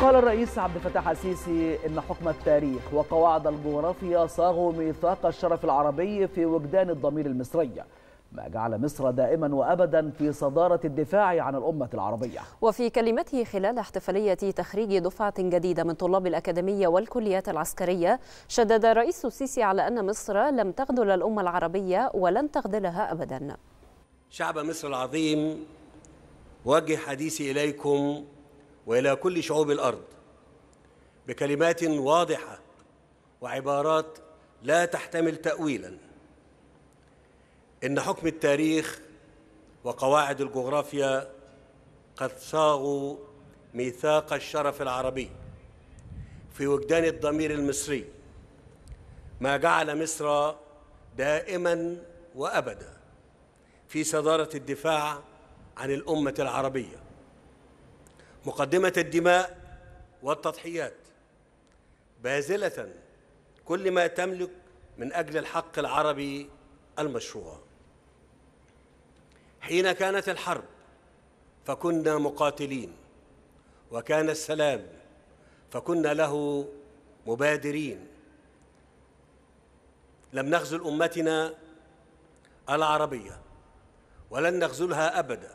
قال الرئيس عبد الفتاح السيسي إن حكم التاريخ وقواعد الجغرافيا صاغوا ميثاق الشرف العربي في وجدان الضمير المصري ما جعل مصر دائما وابدا في صداره الدفاع عن الامه العربيه. وفي كلمته خلال احتفاليه تخريج دفعه جديده من طلاب الاكاديميه والكليات العسكريه، شدد الرئيس السيسي على ان مصر لم تخذل الامه العربيه ولن تخذلها ابدا. شعب مصر العظيم وجه حديثي اليكم والى كل شعوب الارض بكلمات واضحه وعبارات لا تحتمل تاويلا ان حكم التاريخ وقواعد الجغرافيا قد صاغوا ميثاق الشرف العربي في وجدان الضمير المصري ما جعل مصر دائما وابدا في صداره الدفاع عن الامه العربيه مقدمة الدماء والتضحيات بازلة كل ما تملك من أجل الحق العربي المشروع حين كانت الحرب فكنا مقاتلين وكان السلام فكنا له مبادرين لم نخزل أمتنا العربية ولن نخزلها أبدا